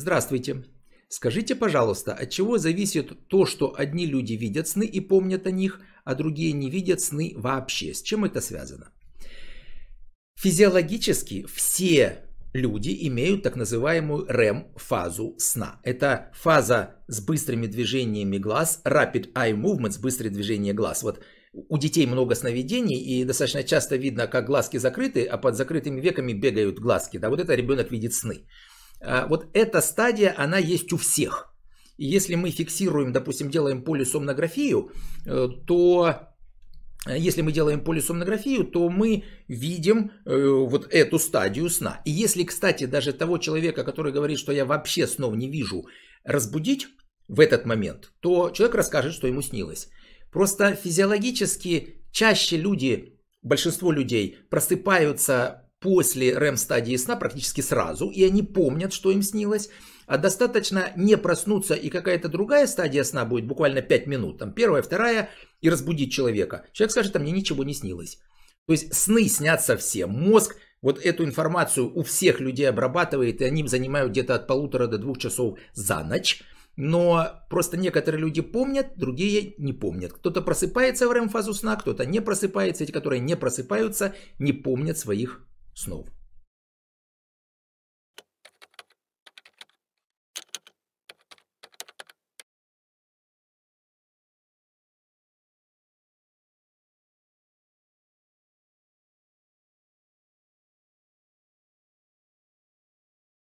Здравствуйте. Скажите, пожалуйста, от чего зависит то, что одни люди видят сны и помнят о них, а другие не видят сны вообще? С чем это связано? Физиологически все люди имеют так называемую REM-фазу сна. Это фаза с быстрыми движениями глаз, rapid eye movements, быстрые движения глаз. Вот у детей много сновидений, и достаточно часто видно, как глазки закрыты, а под закрытыми веками бегают глазки. Да, вот это ребенок видит сны. А, вот эта стадия, она есть у всех. И если мы фиксируем, допустим, делаем полисомнографию, э, то э, если мы делаем полисомнографию, то мы видим э, вот эту стадию сна. И если, кстати, даже того человека, который говорит, что я вообще снов не вижу, разбудить в этот момент, то человек расскажет, что ему снилось. Просто физиологически чаще люди, большинство людей просыпаются после REM-стадии сна практически сразу, и они помнят, что им снилось. А достаточно не проснуться, и какая-то другая стадия сна будет буквально 5 минут, там первая, вторая, и разбудить человека. Человек скажет, а мне ничего не снилось. То есть сны снятся все. Мозг вот эту информацию у всех людей обрабатывает, и они занимают где-то от полутора до двух часов за ночь. Но просто некоторые люди помнят, другие не помнят. Кто-то просыпается в REM-фазу сна, кто-то не просыпается. Эти, которые не просыпаются, не помнят своих снов.